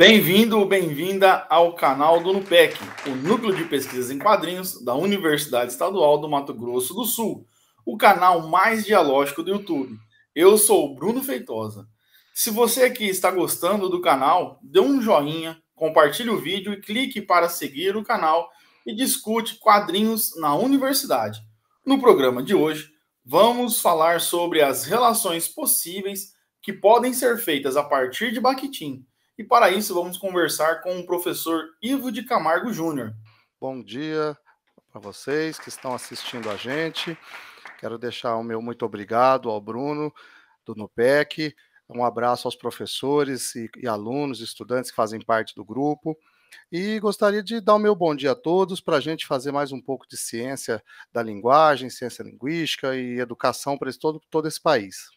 Bem-vindo, ou bem-vinda ao canal do NUPEC, o Núcleo de Pesquisas em Quadrinhos da Universidade Estadual do Mato Grosso do Sul, o canal mais dialógico do YouTube. Eu sou o Bruno Feitosa. Se você aqui está gostando do canal, dê um joinha, compartilhe o vídeo e clique para seguir o canal e discute quadrinhos na universidade. No programa de hoje, vamos falar sobre as relações possíveis que podem ser feitas a partir de Bakhtin e para isso, vamos conversar com o professor Ivo de Camargo Júnior. Bom dia para vocês que estão assistindo a gente. Quero deixar o meu muito obrigado ao Bruno do NUPEC. Um abraço aos professores e, e alunos, estudantes que fazem parte do grupo. E gostaria de dar o meu bom dia a todos para a gente fazer mais um pouco de ciência da linguagem, ciência linguística e educação para todo, todo esse país.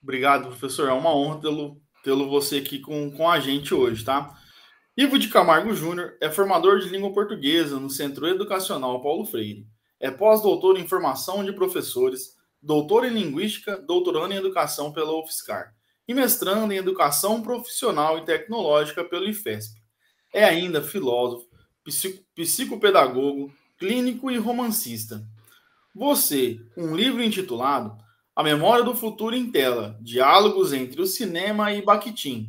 Obrigado, professor. É uma honra tê-lo pelo você aqui com, com a gente hoje, tá? Ivo de Camargo Júnior é formador de língua portuguesa no Centro Educacional Paulo Freire. É pós-doutor em formação de professores, doutor em linguística, doutorando em educação pela UFSCar e mestrando em educação profissional e tecnológica pelo IFESP. É ainda filósofo, psico psicopedagogo, clínico e romancista. Você, um livro intitulado a Memória do Futuro em Tela: Diálogos entre o Cinema e Bakhtin.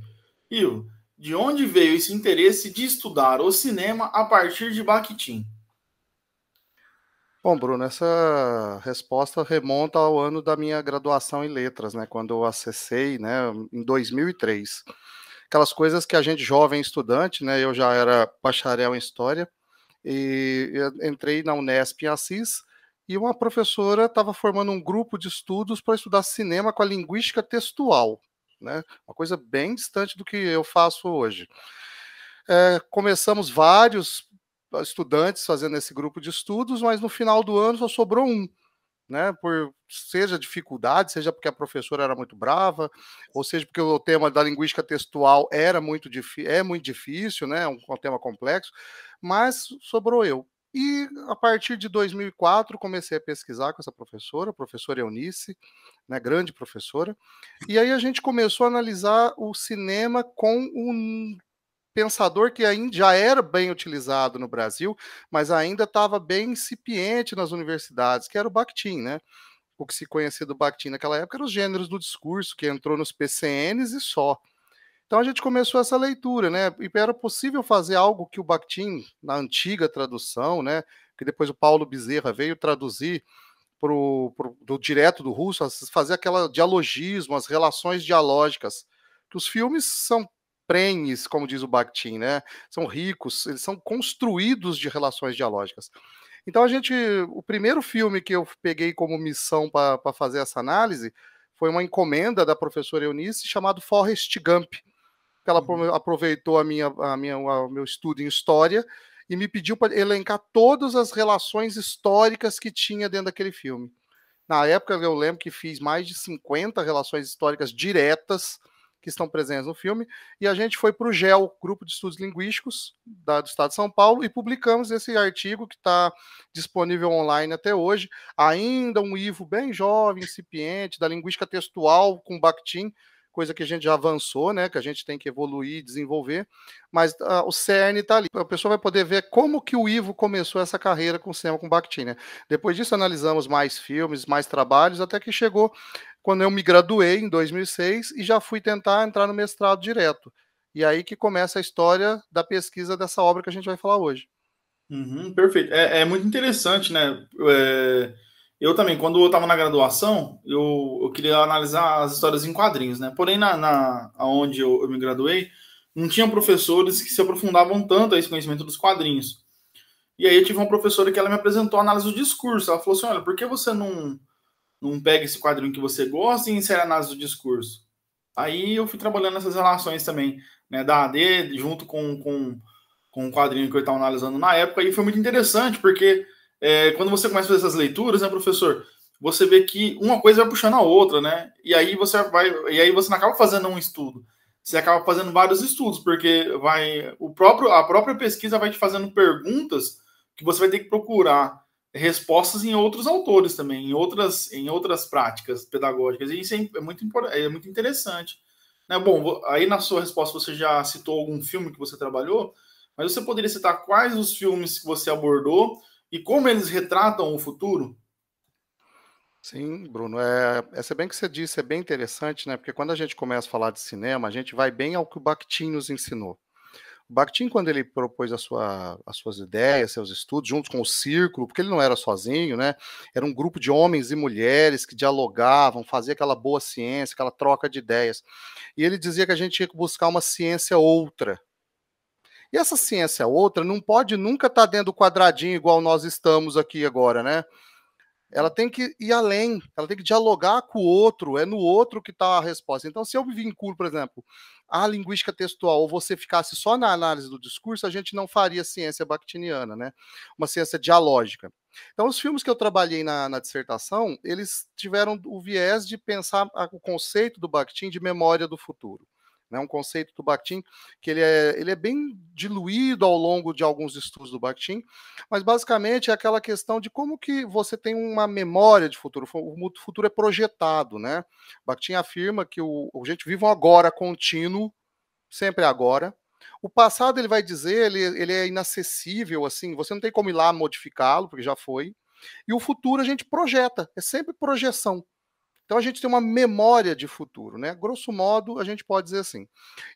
o de onde veio esse interesse de estudar o cinema a partir de Bakhtin? Bom, Bruno, essa resposta remonta ao ano da minha graduação em letras, né? Quando eu acessei, né, em 2003. Aquelas coisas que a gente jovem estudante, né, eu já era bacharel em história e entrei na Unesp em Assis e uma professora estava formando um grupo de estudos para estudar cinema com a linguística textual, né? Uma coisa bem distante do que eu faço hoje. É, começamos vários estudantes fazendo esse grupo de estudos, mas no final do ano só sobrou um, né? Por seja dificuldade, seja porque a professora era muito brava, ou seja porque o tema da linguística textual era muito é muito difícil, né? Um, um tema complexo, mas sobrou eu. E a partir de 2004 comecei a pesquisar com essa professora, a professora Eunice, né, grande professora, e aí a gente começou a analisar o cinema com um pensador que ainda já era bem utilizado no Brasil, mas ainda estava bem incipiente nas universidades, que era o Bakhtin, né? O que se conhecia do Bakhtin naquela época eram os gêneros do discurso, que entrou nos PCNs e só. Então a gente começou essa leitura, né? E era possível fazer algo que o Bakhtin, na antiga tradução, né? Que depois o Paulo Bezerra veio traduzir pro, pro, do direto do russo, fazer aquela dialogismo, as relações dialógicas. Que os filmes são prenhes, como diz o Bakhtin, né? São ricos, eles são construídos de relações dialógicas. Então a gente, o primeiro filme que eu peguei como missão para fazer essa análise foi uma encomenda da professora Eunice chamado Forrest Gump, ela uhum. aproveitou a minha, a minha, o meu estudo em história e me pediu para elencar todas as relações históricas que tinha dentro daquele filme. Na época, eu lembro que fiz mais de 50 relações históricas diretas que estão presentes no filme, e a gente foi para o GEL, Grupo de Estudos Linguísticos da, do Estado de São Paulo, e publicamos esse artigo que está disponível online até hoje, ainda um Ivo bem jovem, incipiente, da linguística textual com Bakhtin, coisa que a gente já avançou, né? Que a gente tem que evoluir, desenvolver. Mas uh, o CERN está ali. A pessoa vai poder ver como que o Ivo começou essa carreira com o cinema com Bakhtin. Né? Depois disso, analisamos mais filmes, mais trabalhos, até que chegou quando eu me graduei em 2006 e já fui tentar entrar no mestrado direto. E aí que começa a história da pesquisa dessa obra que a gente vai falar hoje. Uhum, perfeito. É, é, muito interessante, né? É eu também, quando eu estava na graduação, eu, eu, queria analisar as histórias em quadrinhos, né? Porém, na, na onde eu, eu me graduei, não tinha professores que se aprofundavam tanto a esse conhecimento dos quadrinhos. E aí eu tive uma professora que ela me apresentou a análise do discurso. Ela falou assim: olha, por que você não, não pega esse quadrinho que você gosta e insere a análise do discurso? Aí eu fui trabalhando essas relações também, né, da AD, junto com, com, com o quadrinho que eu estava analisando na época, e foi muito interessante, porque é, quando você começa a fazer essas leituras, né, professor, você vê que uma coisa vai puxando a outra, né? E aí você vai, e aí você não acaba fazendo um estudo, você acaba fazendo vários estudos, porque vai o próprio a própria pesquisa vai te fazendo perguntas que você vai ter que procurar respostas em outros autores também, em outras em outras práticas pedagógicas. E isso é, é muito é muito interessante. Né? Bom, aí na sua resposta você já citou algum filme que você trabalhou, mas você poderia citar quais os filmes que você abordou e como eles retratam o futuro? Sim, Bruno, é, é bem que você disse, é bem interessante, né? Porque quando a gente começa a falar de cinema, a gente vai bem ao que o Bakhtin nos ensinou. O Bakhtin, quando ele propôs a sua, as suas ideias, seus estudos, junto com o círculo, porque ele não era sozinho, né? Era um grupo de homens e mulheres que dialogavam, faziam aquela boa ciência, aquela troca de ideias. E ele dizia que a gente tinha que buscar uma ciência outra, e essa ciência outra não pode nunca estar tá dentro do quadradinho igual nós estamos aqui agora, né? Ela tem que ir além, ela tem que dialogar com o outro, é no outro que está a resposta. Então, se eu me vinculo, por exemplo, à linguística textual, ou você ficasse só na análise do discurso, a gente não faria ciência bakhtiniana, né? Uma ciência dialógica. Então, os filmes que eu trabalhei na, na dissertação, eles tiveram o viés de pensar o conceito do Bakhtin de memória do futuro né? um conceito do Bakhtin que ele é, ele é bem diluído ao longo de alguns estudos do Bakhtin, mas basicamente é aquela questão de como que você tem uma memória de futuro, o futuro é projetado, né? Bakhtin afirma que o, o gente vive um agora contínuo, sempre agora, o passado, ele vai dizer, ele, ele é inacessível, assim, você não tem como ir lá modificá-lo, porque já foi, e o futuro a gente projeta, é sempre projeção, então a gente tem uma memória de futuro, né? Grosso modo, a gente pode dizer assim.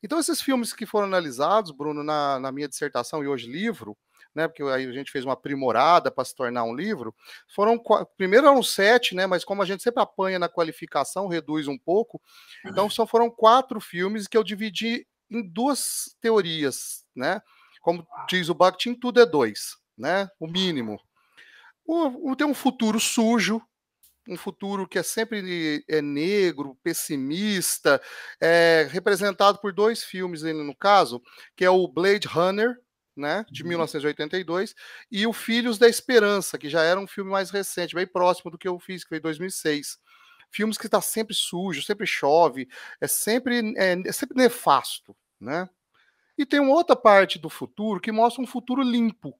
Então, esses filmes que foram analisados, Bruno, na, na minha dissertação e hoje livro, né? Porque aí a gente fez uma aprimorada para se tornar um livro. Foram primeiro eram sete, né? Mas como a gente sempre apanha na qualificação, reduz um pouco. Então só foram quatro filmes que eu dividi em duas teorias, né? Como diz o Bakhtin, tudo é dois, né? O mínimo. O, o, tem um futuro sujo, um futuro que é sempre é negro, pessimista, é representado por dois filmes, no caso, que é o Blade Runner, né, de 1982, uhum. e o Filhos da Esperança, que já era um filme mais recente, bem próximo do que eu fiz, que foi em 2006. Filmes que está sempre sujo, sempre chove, é sempre, é, é sempre nefasto, né? E tem uma outra parte do futuro que mostra um futuro limpo,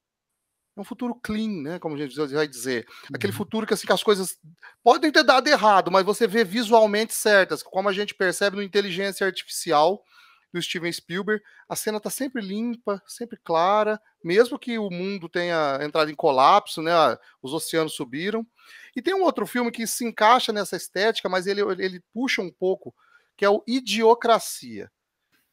é um futuro clean, né? Como a gente vai dizer. Aquele uhum. futuro que, assim, que as coisas podem ter dado errado, mas você vê visualmente certas, como a gente percebe no Inteligência Artificial do Steven Spielberg. A cena está sempre limpa, sempre clara, mesmo que o mundo tenha entrado em colapso, né? Os oceanos subiram. E tem um outro filme que se encaixa nessa estética, mas ele, ele puxa um pouco, que é o Idiocracia.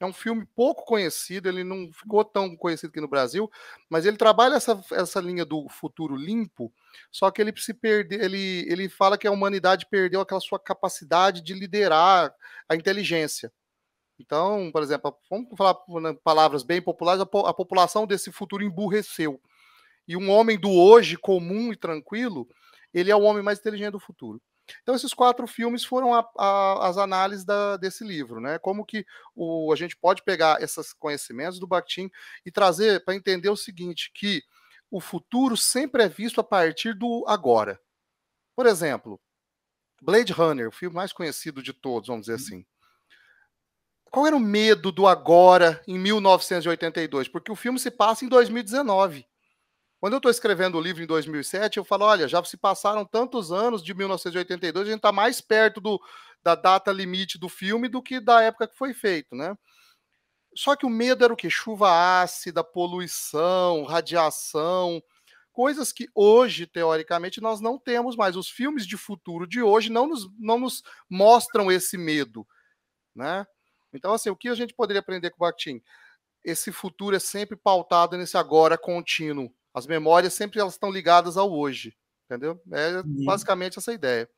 É um filme pouco conhecido, ele não uhum. ficou tão conhecido aqui no Brasil, mas ele trabalha essa, essa linha do futuro limpo, só que ele se perde, ele, ele fala que a humanidade perdeu aquela sua capacidade de liderar a inteligência. Então, por exemplo, vamos falar né, palavras bem populares, a, po a população desse futuro emburreceu. E um homem do hoje, comum e tranquilo, ele é o homem mais inteligente do futuro. Então, esses quatro filmes foram a, a, as análises da, desse livro, né? Como que o, a gente pode pegar esses conhecimentos do Bakhtin e trazer para entender o seguinte: que o futuro sempre é visto a partir do agora. Por exemplo, Blade Runner, o filme mais conhecido de todos, vamos dizer uhum. assim. Qual era o medo do agora em 1982? Porque o filme se passa em 2019. Quando eu estou escrevendo o livro em 2007, eu falo, olha, já se passaram tantos anos de 1982, a gente está mais perto do, da data limite do filme do que da época que foi feito, né? Só que o medo era o que? Chuva ácida, poluição, radiação, coisas que hoje, teoricamente, nós não temos mais. Os filmes de futuro de hoje não nos, não nos mostram esse medo, né? Então, assim, o que a gente poderia aprender com o Bakhtin? Esse futuro é sempre pautado nesse agora contínuo as memórias sempre elas estão ligadas ao hoje, entendeu? É uhum. basicamente essa ideia.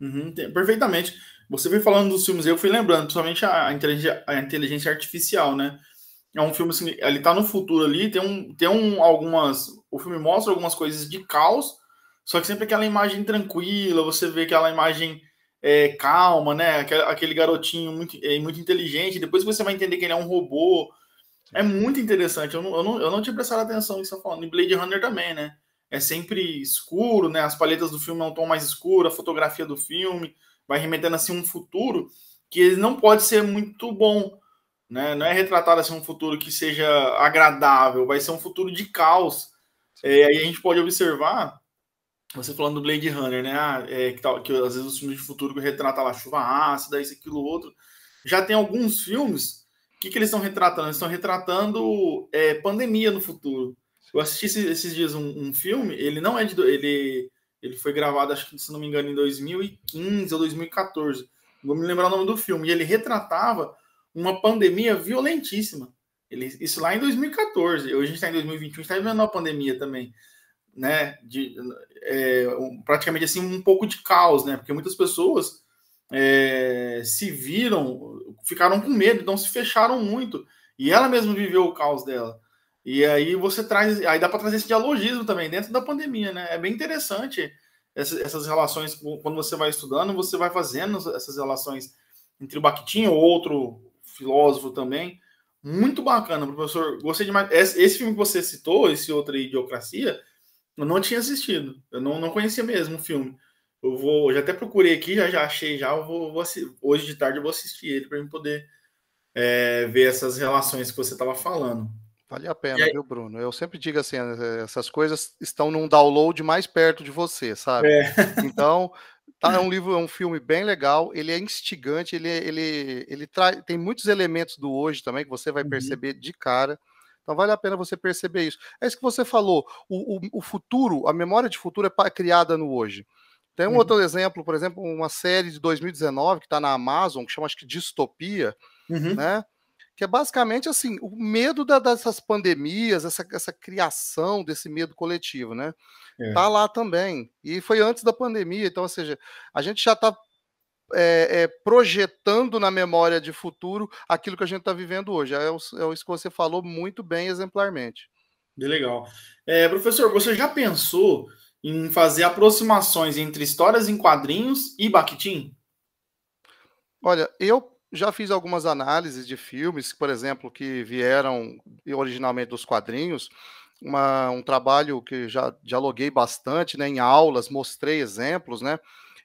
Uhum, perfeitamente. Você foi falando dos filmes, eu fui lembrando, principalmente a inteligência, a inteligência artificial, né? É um filme assim, ele tá no futuro ali, tem um, tem um algumas, o filme mostra algumas coisas de caos, só que sempre aquela imagem tranquila, você vê aquela imagem é, calma, né? Aquele, aquele garotinho muito, é, muito inteligente. Depois você vai entender que ele é um robô, é muito interessante. Eu não, eu, não, eu não tinha prestado atenção nisso falando. em Blade Runner também, né? É sempre escuro, né? As palhetas do filme é um tom mais escuro, a fotografia do filme vai remetendo assim um futuro que ele não pode ser muito bom, né? Não é retratado assim um futuro que seja agradável, vai ser um futuro de caos. É, aí a gente pode observar você falando do Blade Runner, né? Ah, é, que, tal, que às vezes os filmes de futuro retratam lá chuva ácida, isso, aquilo, outro. Já tem alguns filmes o que, que eles estão retratando? Eles estão retratando é, pandemia no futuro. Eu assisti esses, dias um, um, filme, ele não é de. Ele, ele foi gravado, acho que, se não me engano, em 2015 ou 2014. Não vou me lembrar o nome do filme. E ele retratava uma pandemia violentíssima. Ele, isso lá em 2014. Hoje a gente está em 2021, está vivendo uma pandemia também. Né? De, é, praticamente assim, um pouco de caos, né? Porque muitas pessoas é, se viram ficaram com medo, então se fecharam muito. E ela mesma viveu o caos dela. E aí você traz, aí dá para trazer esse dialogismo também dentro da pandemia, né? É bem interessante essas, essas, relações quando você vai estudando, você vai fazendo essas relações entre o Bakhtin ou outro filósofo também. Muito bacana, professor. Gostei demais. Esse, esse filme que você citou, esse outro aí, Idiocracia, eu não tinha assistido. Eu não, não conhecia mesmo o filme. Eu vou, já até procurei aqui, já, já achei já. Vou, vou, hoje de tarde eu vou assistir ele para poder é, ver essas relações que você estava falando. Vale a pena, aí... viu, Bruno? Eu sempre digo assim, eh, eh, essas coisas estão num download mais perto de você, sabe? É. Então, tá, é um livro, é um filme bem legal, ele é instigante, ele, ele, ele trai, tem muitos elementos do hoje também que você vai uhum. perceber de cara. Então vale a pena você perceber isso. É isso que você falou. O, o, o futuro, a memória de futuro é criada no hoje. Tem um uhum. outro exemplo, por exemplo, uma série de 2019 que está na Amazon, que chama acho que Distopia, uhum. né? Que é basicamente assim, o medo da, dessas pandemias, essa, essa criação desse medo coletivo, né? É. Tá lá também. E foi antes da pandemia, então, ou seja, a gente já está é, é, projetando na memória de futuro aquilo que a gente está vivendo hoje. É, é isso que você falou muito bem, exemplarmente. legal. É, professor, você já pensou em fazer aproximações entre histórias em quadrinhos e Bakhtin? Olha, eu já fiz algumas análises de filmes, por exemplo, que vieram originalmente dos quadrinhos. Uma, um trabalho que já dialoguei bastante né, em aulas, mostrei exemplos. Né?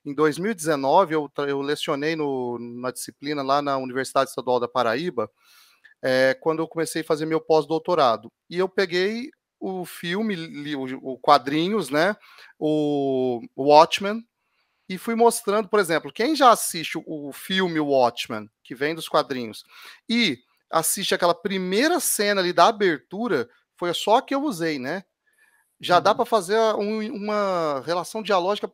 Em 2019, eu, eu lecionei no, na disciplina lá na Universidade Estadual da Paraíba, é, quando eu comecei a fazer meu pós-doutorado. E eu peguei o filme, li o, o quadrinhos, né? O, Watchmen, e fui mostrando, por exemplo, quem já assiste o, o filme Watchmen, que vem dos quadrinhos, e assiste aquela primeira cena ali da abertura, foi só a que eu usei, né? Já uhum. dá para fazer um, uma relação dialógica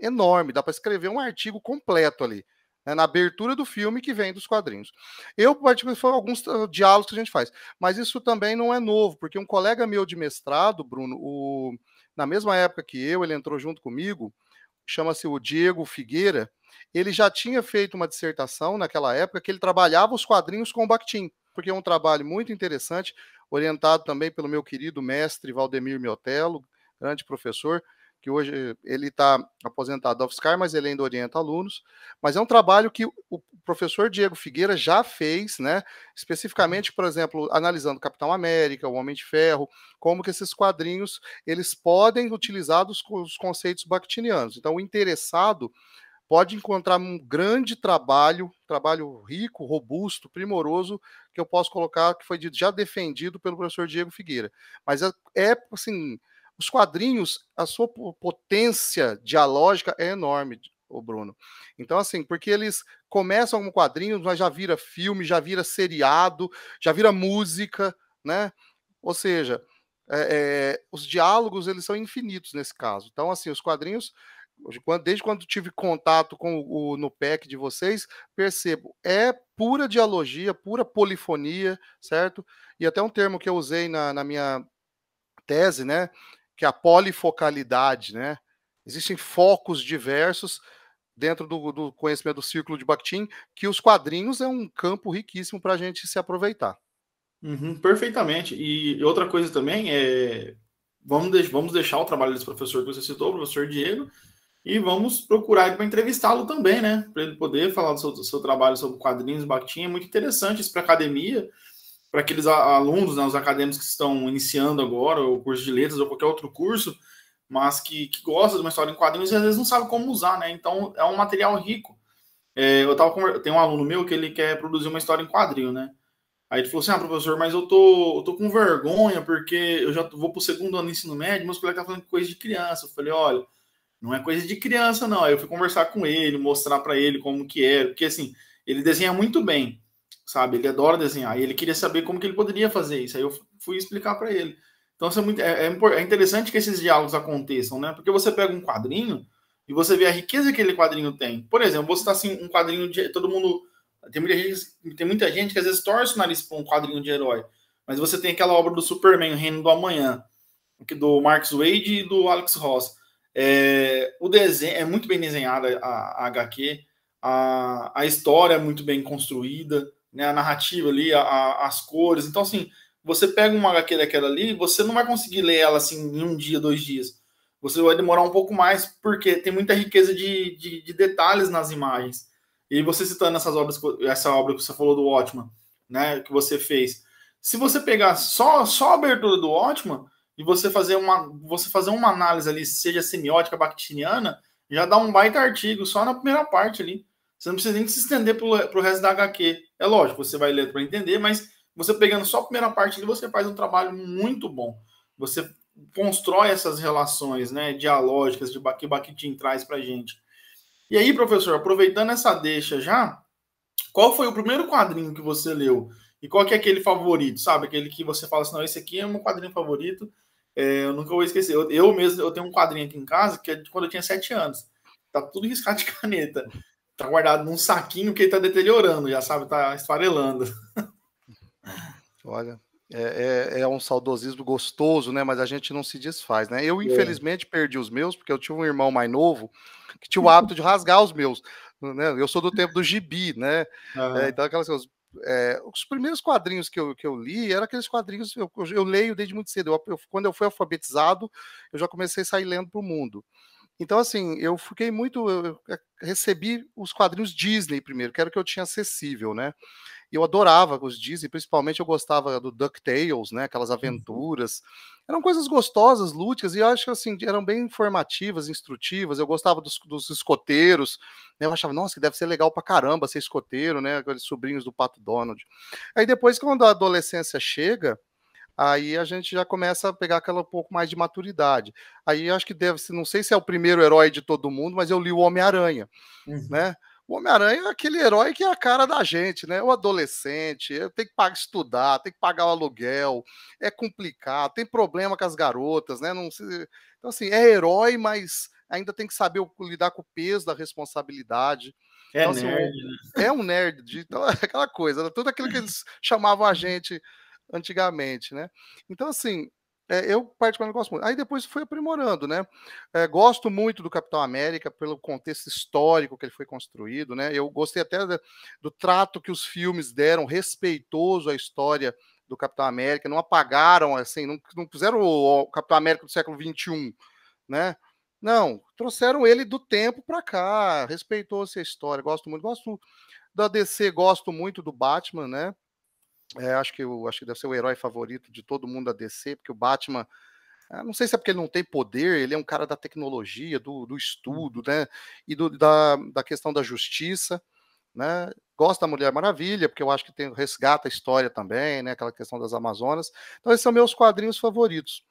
enorme, dá para escrever um artigo completo ali né, na abertura do filme que vem dos quadrinhos. Eu, particularmente, foram alguns ah, diálogos que a gente faz, mas isso também não é novo, porque um colega meu de mestrado, Bruno, o, na mesma época que eu, ele entrou junto comigo, chama-se o Diego Figueira, ele já tinha feito uma dissertação naquela época que ele trabalhava os quadrinhos com o Bakhtin, porque é um trabalho muito interessante, orientado também pelo meu querido mestre Valdemir Miotelo, grande professor, que hoje ele está aposentado da UFSCar, mas ele ainda orienta alunos. Mas é um trabalho que o professor Diego Figueira já fez, né? Especificamente, por exemplo, analisando Capitão América, o Homem de Ferro, como que esses quadrinhos eles podem utilizar os, os conceitos bakhtinianos. Então, o interessado pode encontrar um grande trabalho, trabalho rico, robusto, primoroso, que eu posso colocar que foi já defendido pelo professor Diego Figueira. Mas é, é assim, os quadrinhos, a sua potência dialógica é enorme, o Bruno. Então, assim, porque eles começam como quadrinhos, mas já vira filme, já vira seriado, já vira música, né? Ou seja, é, é, os diálogos eles são infinitos nesse caso. Então, assim, os quadrinhos, desde quando tive contato com o, NUPEC no de vocês, percebo, é pura dialogia, pura polifonia, certo? E até um termo que eu usei na, na minha tese, né? que é a polifocalidade, né? Existem focos diversos dentro do, do conhecimento do círculo de Bakhtin, que os quadrinhos é um campo riquíssimo para a gente se aproveitar. Uhum, perfeitamente. E outra coisa também é vamos, vamos deixar o trabalho desse professor que você citou, o professor Diego, e vamos procurar para entrevistá-lo também, né? Para ele poder falar do seu, do seu, trabalho sobre quadrinhos Bakhtin. É muito interessante isso para a academia para aqueles alunos, né, os acadêmicos que estão iniciando agora o curso de letras ou qualquer outro curso, mas que, que gostam de uma história em quadrinhos e às vezes não sabem como usar, né? Então é um material rico. É, eu tava tem um aluno meu que ele quer produzir uma história em quadrinho, né? Aí ele falou assim: ah, professor, mas eu tô, eu tô com vergonha porque eu já vou pro segundo ano do ensino médio, meus colegas estão tá falando coisa de criança. Eu falei: olha, não é coisa de criança, não. Aí eu fui conversar com ele, mostrar para ele como que era, porque assim, ele desenha muito bem sabe? Ele adora desenhar e ele queria saber como que ele poderia fazer isso. Aí eu fui explicar para ele. Então é, muito, é, é, é, interessante que esses diálogos aconteçam, né? Porque você pega um quadrinho e você vê a riqueza que aquele quadrinho tem. Por exemplo, você está assim, um quadrinho de. Todo mundo. Tem muita, gente, tem muita gente que às vezes torce o nariz para um quadrinho de herói. Mas você tem aquela obra do Superman, O Reino do Amanhã, do Mark Wade e do Alex Ross. É, o desenho é muito bem desenhada a, a HQ, a, a história é muito bem construída, né, a narrativa ali, a, a, as cores. Então, assim, você pega uma HQ daquela ali, você não vai conseguir ler ela assim em um dia, dois dias. Você vai demorar um pouco mais, porque tem muita riqueza de, de, de detalhes nas imagens. E você citando essas obras, essa obra que você falou do ótimo né, que você fez. Se você pegar só, só a abertura do ótimo e você fazer uma, você fazer uma análise ali, seja semiótica, bactiniana, já dá um baita artigo só na primeira parte ali. Você não precisa nem se estender para o resto da HQ. É lógico, você vai ler para entender, mas você pegando só a primeira parte ali, você faz um trabalho muito bom. Você constrói essas relações né, dialógicas de que Bakhtin traz para gente. E aí, professor, aproveitando essa deixa já, qual foi o primeiro quadrinho que você leu? E qual que é aquele favorito, sabe? Aquele que você fala assim, não, esse aqui é meu quadrinho favorito, é, eu nunca vou esquecer. Eu, eu, mesmo, eu tenho um quadrinho aqui em casa que é de quando eu tinha sete anos. Tá tudo riscado de caneta tá guardado num saquinho que ele tá deteriorando, já sabe, tá esfarelando. Olha, é, é, é, um saudosismo gostoso, né? Mas a gente não se desfaz, né? Eu, é. infelizmente, perdi os meus, porque eu tinha um irmão mais novo que tinha o hábito de rasgar os meus. Né? Eu sou do tempo do gibi, né? Uhum. É, então, aquelas coisas. É, os primeiros quadrinhos que eu, que eu li eram aqueles quadrinhos eu, eu leio desde muito cedo. Eu, eu, quando eu fui alfabetizado, eu já comecei a sair lendo para o mundo. Então, assim, eu fiquei muito. Eu é, recebi os quadrinhos Disney primeiro, que era o que eu tinha acessível, né? Eu adorava os Disney, principalmente eu gostava do DuckTales, né? Aquelas uhum. aventuras. Eram coisas gostosas, lúdicas, e eu acho que assim, eram bem informativas, instrutivas. Eu gostava dos, dos escoteiros, né? Eu achava, nossa, que deve ser legal pra caramba ser escoteiro, né? Aqueles sobrinhos do Pato Donald. Aí depois, quando a adolescência chega, aí a gente já começa a pegar aquela um pouco mais de maturidade. Aí acho que deve, não sei se é o primeiro herói de todo mundo, mas eu li o Homem-Aranha, né? uhum. né? O Homem-Aranha é aquele herói que é a cara da gente, né? O adolescente, tem que pagar, estudar, tem que pagar o aluguel, é complicado, tem problema com as garotas, né? Não se... Então, assim, é herói, mas ainda tem que saber lidar com o peso da responsabilidade. É então, assim, nerd. Né? É um nerd, então, é aquela coisa, né? tudo aquilo que eles chamavam a gente antigamente, né? Então, assim, é, eu particularmente gosto muito. Aí depois foi aprimorando, né? É, gosto muito do Capitão América pelo contexto histórico que ele foi construído, né? Eu gostei até do, do trato que os filmes deram, respeitoso à história do Capitão América, não apagaram, assim, não, não puseram o, o Capitão América do século XXI, né? Não, trouxeram ele do tempo para cá, respeitou-se a história, gosto muito, gosto da DC, gosto muito do Batman, né? É, acho, que, acho que deve ser o herói favorito de todo mundo da DC, porque o Batman. Ah, não sei se é porque ele não tem poder, ele é um cara da tecnologia, do, do uhum. estudo, né? E do, da, da questão da justiça, né? Gosto da Mulher Maravilha, porque eu acho que tem, resgata a história também, né? Aquela questão das Amazonas. Então, esses são meus quadrinhos favoritos.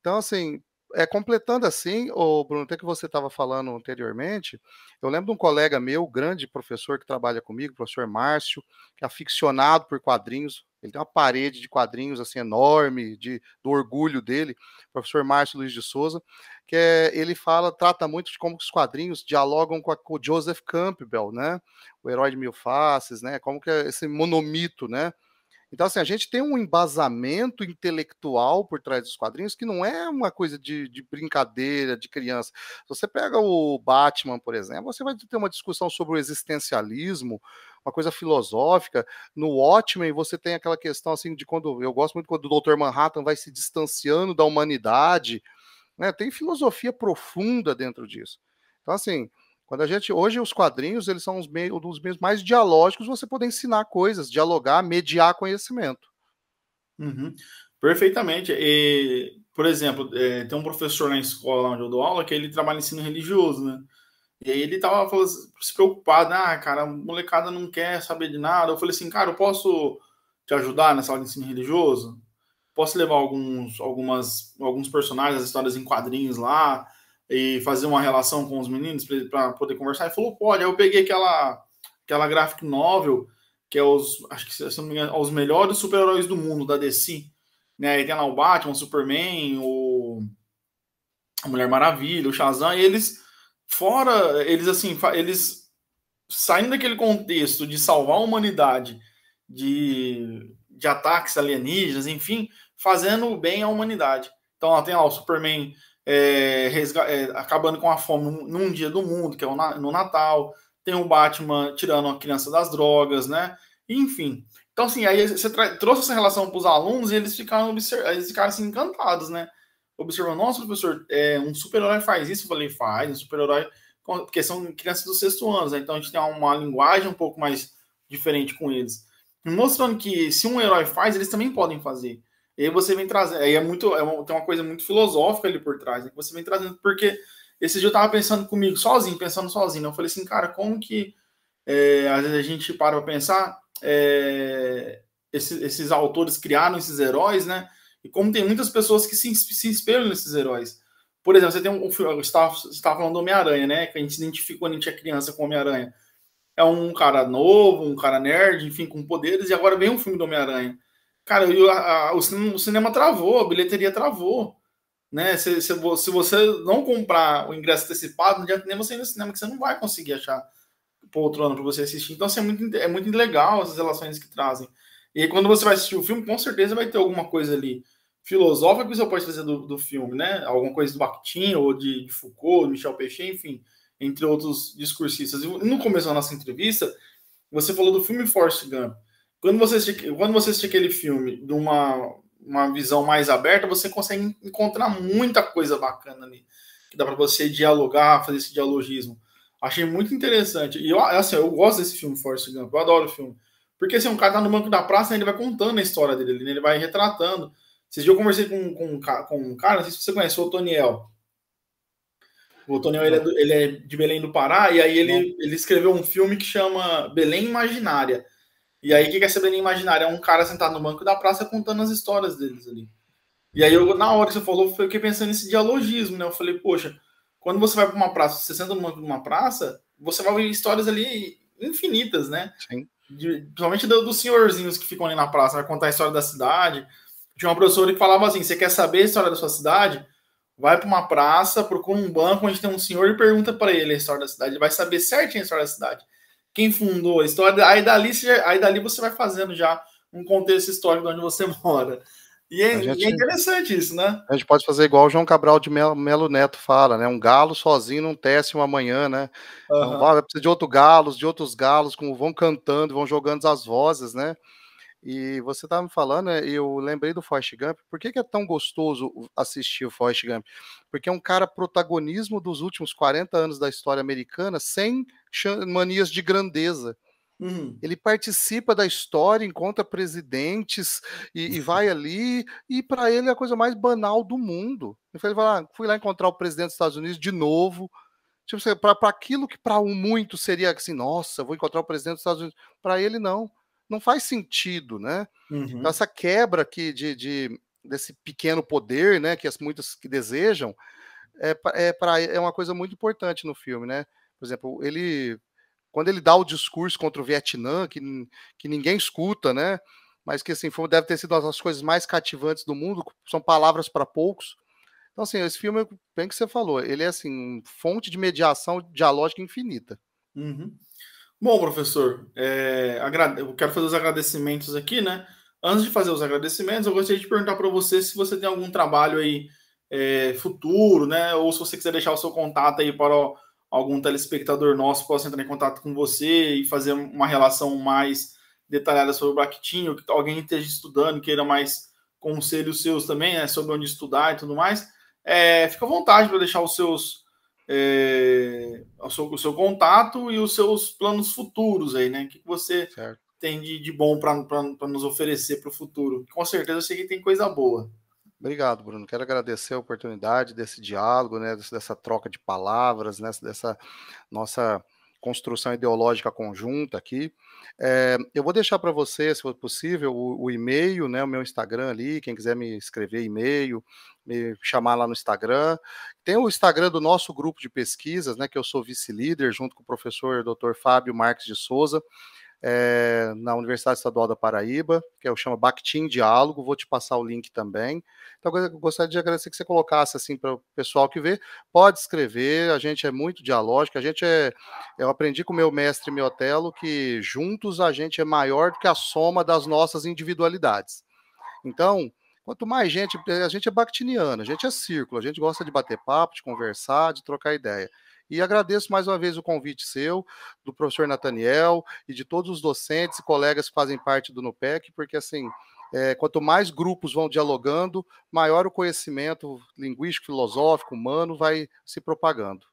Então, assim, é, completando assim, o Bruno, até que você estava falando anteriormente, eu lembro de um colega meu, grande professor que trabalha comigo, o professor Márcio, que é aficionado por quadrinhos, ele tem uma parede de quadrinhos assim enorme, de, do orgulho dele, o professor Márcio Luiz de Souza, que é, ele fala, trata muito de como os quadrinhos dialogam com, a, com Joseph Campbell, né? O herói de mil faces, né? Como que é esse monomito, né? Então, assim, a gente tem um embasamento intelectual por trás dos quadrinhos que não é uma coisa de, de brincadeira, de criança. Se você pega o Batman, por exemplo, você vai ter uma discussão sobre o existencialismo, uma coisa filosófica. No Watchmen, você tem aquela questão, assim, de quando. Eu gosto muito quando o Dr. Manhattan vai se distanciando da humanidade. Né? Tem filosofia profunda dentro disso. Então, assim. Quando a gente hoje os quadrinhos eles são os meios, um dos meios mais dialógicos você poder ensinar coisas, dialogar, mediar conhecimento. Uhum. Perfeitamente. E, por exemplo, é, tem um professor na escola onde eu dou aula que ele trabalha em ensino religioso, né? E aí ele tava falando, se preocupado, ah, cara, a molecada não quer saber de nada. Eu falei assim, cara, eu posso te ajudar nessa aula de ensino religioso? Posso levar alguns, algumas, alguns personagens, as histórias em quadrinhos lá? e fazer uma relação com os meninos para poder conversar. Ele falou, pode. Aí eu peguei aquela, aquela graphic novel, que é os, acho que, se não me engano, os melhores super-heróis do mundo, da DC. Né? E tem lá o Batman, o Superman, o a Mulher Maravilha, o Shazam, e eles, fora, eles assim, eles saindo daquele contexto de salvar a humanidade de, de ataques alienígenas, enfim, fazendo o bem à humanidade. Então, ó, tem lá o Superman é, é, acabando com a fome num dia do mundo, que é no Natal. Tem o Batman tirando a criança das drogas, né? Enfim. Então, assim, aí você trouxe essa relação para os alunos e eles ficaram, eles ficaram assim, encantados, né? Observando, nossa, professor, é, um super-herói faz isso? Eu falei, faz, um super-herói, porque são crianças do sexto ano, né? então a gente tem uma linguagem um pouco mais diferente com eles. Mostrando que se um herói faz, eles também podem fazer. E aí você vem trazendo. Aí é muito. É uma, tem uma coisa muito filosófica ali por trás, né? Que você vem trazendo. Porque esse dia eu tava pensando comigo, sozinho, pensando sozinho. Né, eu falei assim, cara, como que. É, às vezes a gente para pra pensar. É, esses, esses autores criaram esses heróis, né? E como tem muitas pessoas que se, se espelham nesses heróis. Por exemplo, você tem um filme, você estava falando do Homem-Aranha, né? Que a gente se identifica quando a gente é criança com Homem-Aranha. É um cara novo, um cara nerd, enfim, com poderes, e agora vem um filme do Homem-Aranha. Cara, eu, a, a, o, cinema travou, a bilheteria travou. Né? Se, se, se você não comprar o ingresso antecipado, não adianta nem você ir no cinema, que você não vai conseguir achar outro ano para você assistir. Então, assim, é, muito, é muito legal essas relações que trazem. E aí, quando você vai assistir o filme, com certeza vai ter alguma coisa ali filosófica que você pode trazer do, do filme, né? Alguma coisa do Bakhtin, ou de, de Foucault, de Michel Peixe, enfim, entre outros discursistas. E no começo da nossa entrevista, você falou do filme Forrest Gump. Quando você assiste, quando você assiste aquele filme de uma, uma visão mais aberta, você consegue encontrar muita coisa bacana ali. Que dá para você dialogar, fazer esse dialogismo. Achei muito interessante. E eu, assim, eu gosto desse filme, Force Gump. Eu adoro o filme. Porque se assim, um cara tá no banco da praça, né, ele vai contando a história dele, né? ele vai retratando. Vocês dias eu conversei com, com, com um cara, não sei se você conhece, o Toniel. O Toniel ele é, do, ele é de Belém do Pará, e aí ele, ele escreveu um filme que chama Belém Imaginária e aí, o que é CBN imaginar É um cara sentado no banco da praça contando as histórias deles ali. E aí, eu, na hora que você falou, eu fiquei pensando nesse dialogismo, né? Eu falei, poxa, quando você vai para uma praça, você senta no banco de uma praça, você vai ouvir histórias ali infinitas, né? Sim. De, principalmente do, dos senhorzinhos que ficam ali na praça, vai contar a história da cidade. Tinha uma professora que falava assim: você quer saber a história da sua cidade? Vai para uma praça, procura um banco onde tem um senhor e pergunta para ele a história da cidade. Ele vai saber certinho a história da cidade quem fundou a história. Aí dali, você, aí dali você vai fazendo já um contexto histórico de onde você mora. E é, é gente, é, interessante isso, né? A gente pode fazer igual o João Cabral de Melo, Neto fala, né? Um galo sozinho não tece uma manhã, né? Uhum. Então, vai, precisa de outro galos, de outros galos, como vão cantando, vão jogando as vozes, né? E você estava me falando, né, eu lembrei do Forrest Gump. Por que, que, é tão gostoso assistir o Forrest Gump? Porque é um cara protagonismo dos últimos 40 anos da história americana sem manias de grandeza. Uhum. Ele participa da história, encontra presidentes e, uhum. e vai ali, e para ele é a coisa mais banal do mundo. Ele fala, ah, fui lá encontrar o presidente dos Estados Unidos de novo. Tipo, para aquilo que para um muito seria assim, nossa, vou encontrar o presidente dos Estados Unidos. Para ele, não não faz sentido, né? Então uhum. essa quebra aqui de, de, desse pequeno poder, né, que as muitas que desejam, é, é, pra, é uma coisa muito importante no filme, né? Por exemplo, ele quando ele dá o discurso contra o Vietnã, que, que ninguém escuta, né? Mas que assim, foi, deve ter sido uma das coisas mais cativantes do mundo, são palavras para poucos. Então, assim, esse filme, bem que você falou, ele é assim, fonte de mediação dialógica infinita. Uhum. Bom, professor, é, eu quero fazer os agradecimentos aqui, né? Antes de fazer os agradecimentos, eu gostaria de perguntar para você se você tem algum trabalho aí é, futuro, né? Ou se você quiser deixar o seu contato aí para algum telespectador nosso possa entrar em contato com você e fazer uma relação mais detalhada sobre o Bractinho, que alguém esteja estudando, queira mais conselhos seus também, né? Sobre onde estudar e tudo mais. É, fica à vontade para deixar os seus é, o, seu, o seu contato e os seus planos futuros aí, né? O que você certo. tem de, de bom para nos oferecer para o futuro? Com certeza eu sei que tem coisa boa. Obrigado, Bruno. Quero agradecer a oportunidade desse diálogo, né, dessa troca de palavras, né, dessa nossa construção ideológica conjunta aqui. É, eu vou deixar para você, se for possível, o, o, e-mail, né, o meu Instagram ali, quem quiser me escrever e-mail, me chamar lá no Instagram. Tem o Instagram do nosso grupo de pesquisas, né, que eu sou vice-líder, junto com o professor Dr. Fábio Marques de Souza é, na Universidade Estadual da Paraíba, que é o chama Bactim Diálogo, vou te passar o link também. Então, eu gostaria de agradecer que você colocasse assim para o pessoal que vê, pode escrever, a gente é muito dialógico, a gente é. Eu aprendi com o meu mestre Miotelo que juntos a gente é maior do que a soma das nossas individualidades. Então, quanto mais gente, a gente é bactiniano, a gente é círculo, a gente gosta de bater papo, de conversar, de trocar ideia. E agradeço mais uma vez o convite seu, do professor Nathaniel e de todos os docentes e colegas que fazem parte do NUPEC, porque assim. É, quanto mais grupos vão dialogando, maior o conhecimento linguístico, filosófico, humano vai se propagando.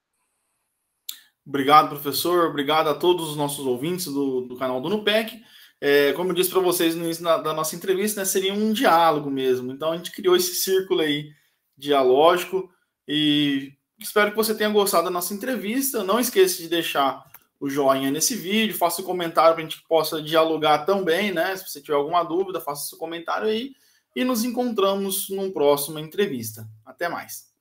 Obrigado, professor. Obrigado a todos os nossos ouvintes do, do canal do NUPEC. É, como eu disse para vocês no início da, da nossa entrevista, né, seria um diálogo mesmo. Então a gente criou esse círculo aí dialógico e Espero que você tenha gostado da nossa entrevista. Não esqueça de deixar o joinha nesse vídeo, faça um comentário para a gente possa dialogar também, né? Se você tiver alguma dúvida, faça seu comentário aí e nos encontramos numa próxima entrevista. Até mais.